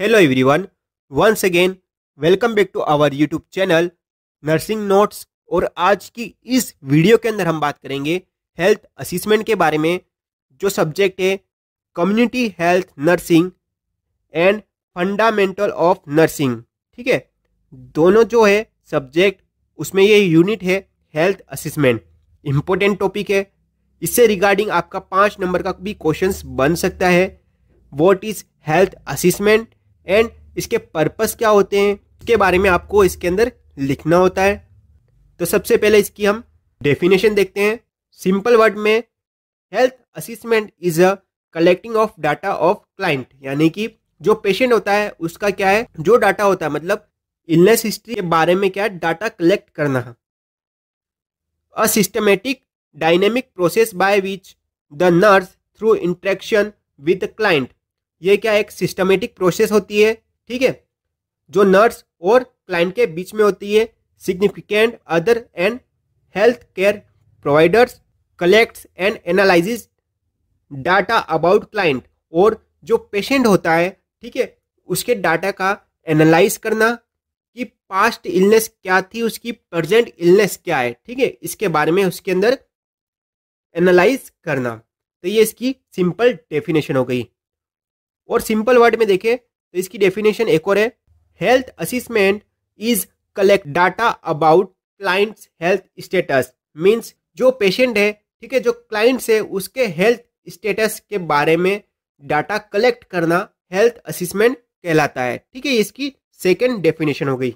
hello everyone once again welcome back to our YouTube channel nursing notes और आज की इस वीडियो के अंदर हम बात करेंगे हेल्थ असिस्मेंट के बारे में जो सब्जेक्ट है community health nursing and fundamental of nursing ठीक है दोनों जो है सब्जेक्ट उसमें ये यूनिट है हेल्थ असिसमेंट इम्पोर्टेंट टॉपिक है इससे रिगार्डिंग आपका पाँच नंबर का भी क्वेश्चन बन सकता है what is health assessment and इसके पर्पस क्या होते हैं उसके बारे में आपको इसके अंदर लिखना होता है तो सबसे पहले इसकी हम डेफिनेशन देखते हैं सिंपल वर्ड में health assessment is a collecting of data of client यानी कि जो पेशेंट होता है उसका क्या है जो डाटा होता है मतलब इलनेस हिस्ट्री के बारे में क्या है डाटा कलेक्ट करना a systematic dynamic process by which the nurse through interaction with client ये क्या एक सिस्टमेटिक प्रोसेस होती है ठीक है जो नर्स और क्लाइंट के बीच में होती है significant other and health care providers collects and analyses data about client और जो पेशेंट होता है ठीक है उसके डाटा का एनालाइज करना कि पास्ट इलनेस क्या थी उसकी प्रजेंट इलनेस क्या है ठीक है इसके बारे में उसके अंदर एनालाइज करना तो ये इसकी सिंपल डेफिनेशन हो गई और सिंपल वर्ड में देखें तो इसकी डेफिनेशन एक और है health assessment is collect data about clients health status means जो पेशेंट है ठीक है जो क्लाइंट्स है उसके हेल्थ स्टेटस के बारे में डाटा कलेक्ट करना हेल्थ असिस्मेंट कहलाता है ठीक है इसकी सेकेंड डेफिनेशन हो गई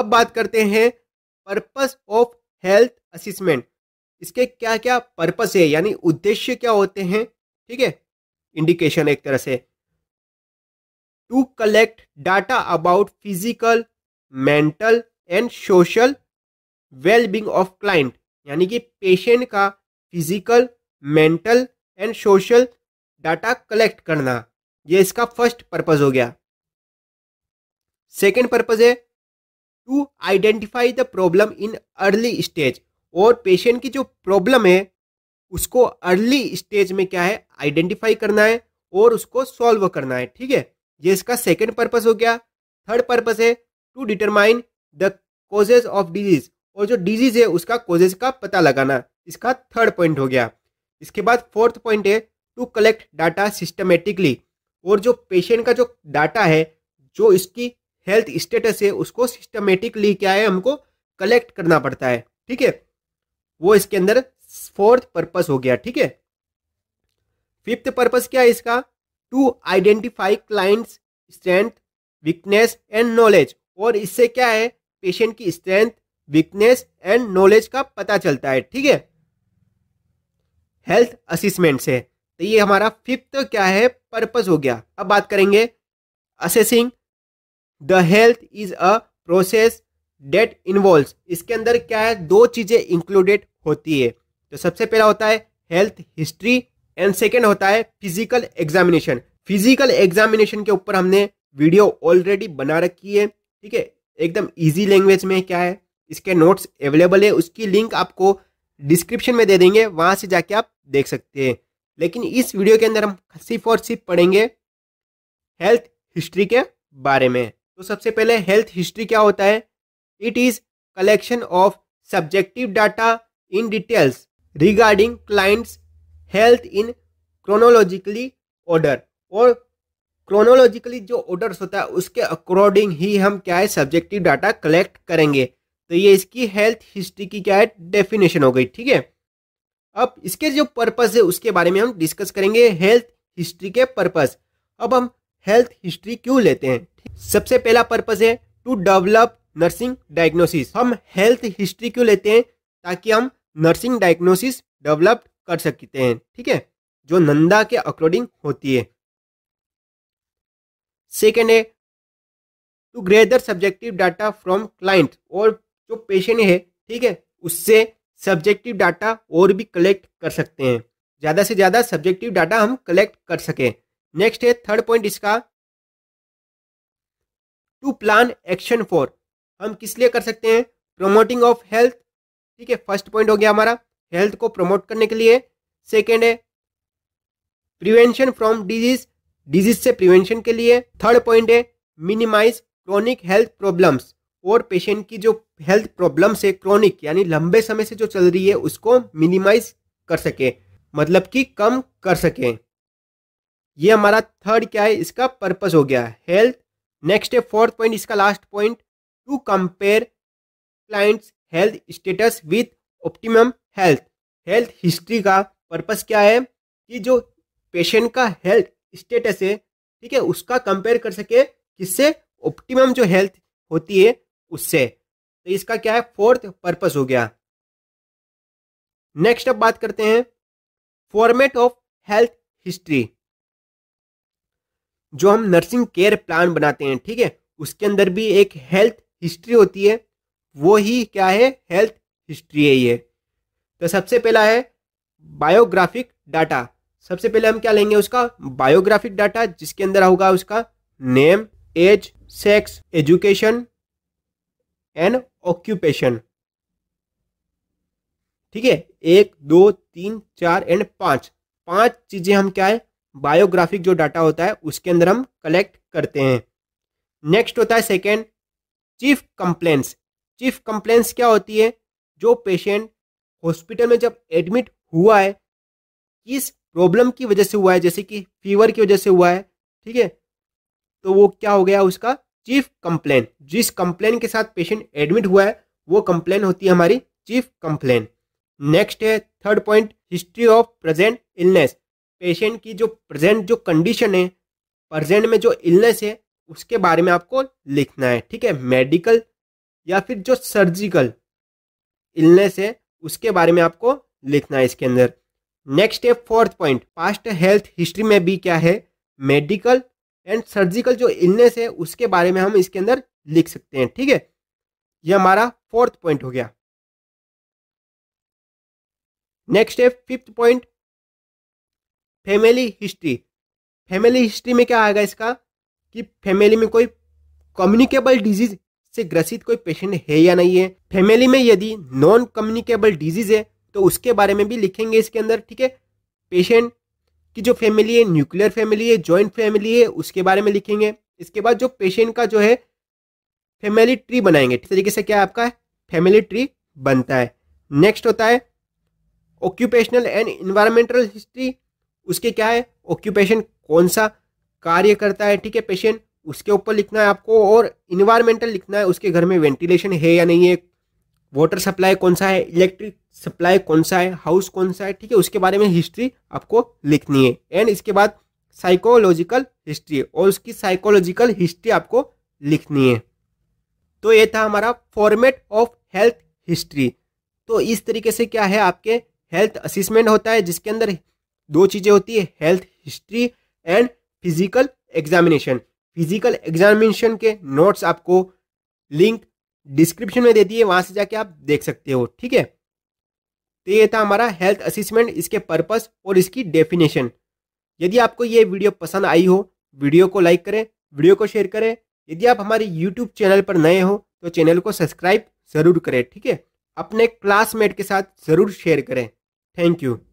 अब बात करते हैं पर्पस ऑफ हेल्थ असिस्मेंट इसके क्या क्या पर्पस है यानी उद्देश्य क्या होते हैं ठीक है इंडिकेशन एक तरह से to collect data about physical mental and social wellbeing of client यानी कि पेशेंट का physical mental and social data collect करना ये इसका फर्स्ट पर्पज हो गया सेकेंड पर्पज है to identify the problem in early stage और पेशेंट की जो प्रॉब्लम है उसको अर्ली स्टेज में क्या है आइडेंटिफाई करना है और उसको सॉल्व करना है ठीक है ये इसका सेकेंड पर्पज हो गया थर्ड पर्पज है to determine the causes of disease और जो डिजीज है उसका कोजेज का पता लगाना इसका थर्ड पॉइंट हो गया इसके बाद फोर्थ पॉइंट है टू कलेक्ट डाटा सिस्टमेटिकली और जो पेशेंट का जो डाटा है जो इसकी हेल्थ स्टेटस है उसको सिस्टमेटिकली क्या है हमको कलेक्ट करना पड़ता है ठीक है वो इसके अंदर फोर्थ पर्पस हो गया ठीक है फिफ्थ पर्पस क्या है इसका to identify clients strength weakness and knowledge और इससे क्या है पेशेंट की स्ट्रेंथ वीकनेस एंड नॉलेज का पता चलता है ठीक है हेल्थ असिसमेंट से तो ये हमारा फिफ्थ क्या है पर्पस हो गया अब बात करेंगे assessing the health is a process that involve इसके अंदर क्या है दो चीज़ें इंक्लूडेड होती है तो सबसे पहला होता है हेल्थ हिस्ट्री एंड सेकेंड होता है फिजिकल एग्जामिनेशन फिजिकल एग्जामिनेशन के ऊपर हमने वीडियो ऑलरेडी बना रखी है ठीक है एकदम इजी लैंग्वेज में क्या है इसके नोट्स अवेलेबल है उसकी लिंक आपको डिस्क्रिप्शन में दे देंगे वहाँ से जाके आप देख सकते हैं लेकिन इस वीडियो के अंदर हम सिर्फ और सिर्फ पढ़ेंगे हेल्थ हिस्ट्री के बारे में तो सबसे पहले हेल्थ हिस्ट्री क्या होता है it is collection of subjective data in details regarding clients health in chronologically order और क्रोनोलॉजिकली जो ऑर्डर्स होता है उसके अकॉर्डिंग ही हम क्या है सब्जेक्टिव डाटा कलेक्ट करेंगे तो ये इसकी हेल्थ हिस्ट्री की क्या है डेफिनेशन हो गई ठीक है अब इसके जो पर्पस है उसके बारे में हम डिस्कस करेंगे हेल्थ हिस्ट्री के पर्पस अब हम हेल्थ हिस्ट्री क्यों लेते हैं सबसे पहला पर्पस है टू डेवलप नर्सिंग डायग्नोसिस हम हेल्थ हिस्ट्री क्यों लेते हैं ताकि हम नर्सिंग डायग्नोसिस डेवलप कर सकते हैं ठीक है जो नंदा के अकॉर्डिंग होती है सेकेंड है to gather subjective data from client और जो पेशेंट है ठीक है उससे सब्जेक्टिव डाटा और भी कलेक्ट कर सकते हैं ज़्यादा से ज़्यादा सब्जेक्टिव डाटा हम कलेक्ट कर सकें नेक्स्ट है थर्ड पॉइंट इसका टू प्लान एक्शन फॉर हम किस लिए कर सकते हैं प्रमोटिंग ऑफ हेल्थ ठीक है फर्स्ट पॉइंट हो गया हमारा हेल्थ को प्रमोट करने के लिए सेकेंड है प्रिवेंशन फ्रॉम डिजीज डिजीज से प्रिवेंशन के लिए थर्ड पॉइंट है मिनिमाइज क्रॉनिक हेल्थ प्रॉब्लम्स और पेशेंट की जो हेल्थ प्रॉब्लम्स है क्रॉनिक यानी लंबे समय से जो चल रही है उसको मिनिमाइज कर सके मतलब कि कम कर सके ये हमारा थर्ड क्या है इसका पर्पस हो गया हेल्थ नेक्स्ट है फोर्थ पॉइंट इसका last point to compare clients health status with optimum health health history का पर्पस क्या है कि जो पेशेंट का हेल्थ स्टेटस है ठीक है उसका कंपेयर कर सके किससे ऑप्टिमम जो हेल्थ होती है उससे तो इसका क्या है फोर्थ पर्पस हो गया नेक्स्ट अब बात करते हैं फॉर्मेट ऑफ हेल्थ हिस्ट्री जो हम नर्सिंग केयर प्लान बनाते हैं ठीक है उसके अंदर भी एक हेल्थ हिस्ट्री होती है वो ही क्या है हेल्थ हिस्ट्री है ये तो सबसे पहला है बायोग्राफिक डाटा सबसे पहले हम क्या लेंगे उसका बायोग्राफिक डाटा जिसके अंदर होगा उसका name age sex education and occupation ठीक है एक दो तीन चार एंड पांच पांच चीज़ें हम क्या है बायोग्राफिक जो डाटा होता है उसके अंदर हम कलेक्ट करते हैं नेक्स्ट होता है second chief complaints chief complaints क्या होती है जो पेशेंट हॉस्पिटल में जब एडमिट हुआ है किस प्रॉब्लम की वजह से हुआ है जैसे कि फीवर की वजह से हुआ है ठीक है तो वो क्या हो गया उसका चीफ कंप्लेन जिस कंप्लेन के साथ पेशेंट एडमिट हुआ है वो कंप्लेन होती है हमारी चीफ कंप्लेन नेक्स्ट है third point history of present illness patient की जो प्रेजेंट जो कंडीशन है प्रेजेंट में जो इलनेस है उसके बारे में आपको लिखना है ठीक है मेडिकल या फिर जो सर्जिकल इलनेस है उसके बारे में आपको लिखना है इसके अंदर नेक्स्ट है fourth point past health history में भी क्या है मेडिकल एंड सर्जिकल जो इलनेस है उसके बारे में हम इसके अंदर लिख सकते हैं ठीक है ये हमारा फोर्थ पॉइंट हो गया नेक्स्ट है fifth point family history family history में क्या आएगा इसका कि फैमिली में कोई कम्युनिकेबल डिजीज से ग्रसित कोई पेशेंट है या नहीं है फैमिली में यदि नॉन कम्युनिकेबल डिजीज है तो उसके बारे में भी लिखेंगे इसके अंदर ठीक है पेशेंट की जो फैमिली है न्यूक्लियर फैमिली है ज्वाइंट फैमिली है उसके बारे में लिखेंगे इसके बाद जो पेशेंट का जो है फैमिली ट्री बनाएंगे इस तरीके से क्या आपका फैमिली ट्री बनता है नेक्स्ट होता है ऑक्यूपेशनल एंड इन्वायरमेंटल हिस्ट्री उसके क्या है ऑक्यूपेशन कौन सा कार्य करता है ठीक है पेशेंट उसके ऊपर लिखना है आपको और इन्वायरमेंटल लिखना है उसके घर में वेंटिलेशन है या नहीं है वाटर सप्लाई कौन सा है इलेक्ट्रिक सप्लाई कौन सा है हाउस कौन सा है ठीक है उसके बारे में हिस्ट्री आपको लिखनी है एंड इसके बाद साइकोलॉजिकल हिस्ट्री और उसकी साइकोलॉजिकल हिस्ट्री आपको लिखनी है तो ये था हमारा फॉर्मेट ऑफ हेल्थ हिस्ट्री तो इस तरीके से क्या है आपके हेल्थ असिसमेंट होता है जिसके अंदर दो चीज़ें होती है health history and physical examination physical examination के नोट्स आपको लिंक डिस्क्रिप्शन में दे दिए वहां वहाँ से जाके आप देख सकते हो ठीक है तो ये था हमारा हेल्थ असिस्मेंट इसके पर्पस और इसकी डेफिनेशन यदि आपको ये वीडियो पसंद आई हो वीडियो को लाइक करें वीडियो को शेयर करें यदि आप हमारे यूट्यूब चैनल पर नए हो तो चैनल को सब्सक्राइब ज़रूर करें ठीक है अपने क्लासमेट के साथ ज़रूर शेयर करें थैंक यू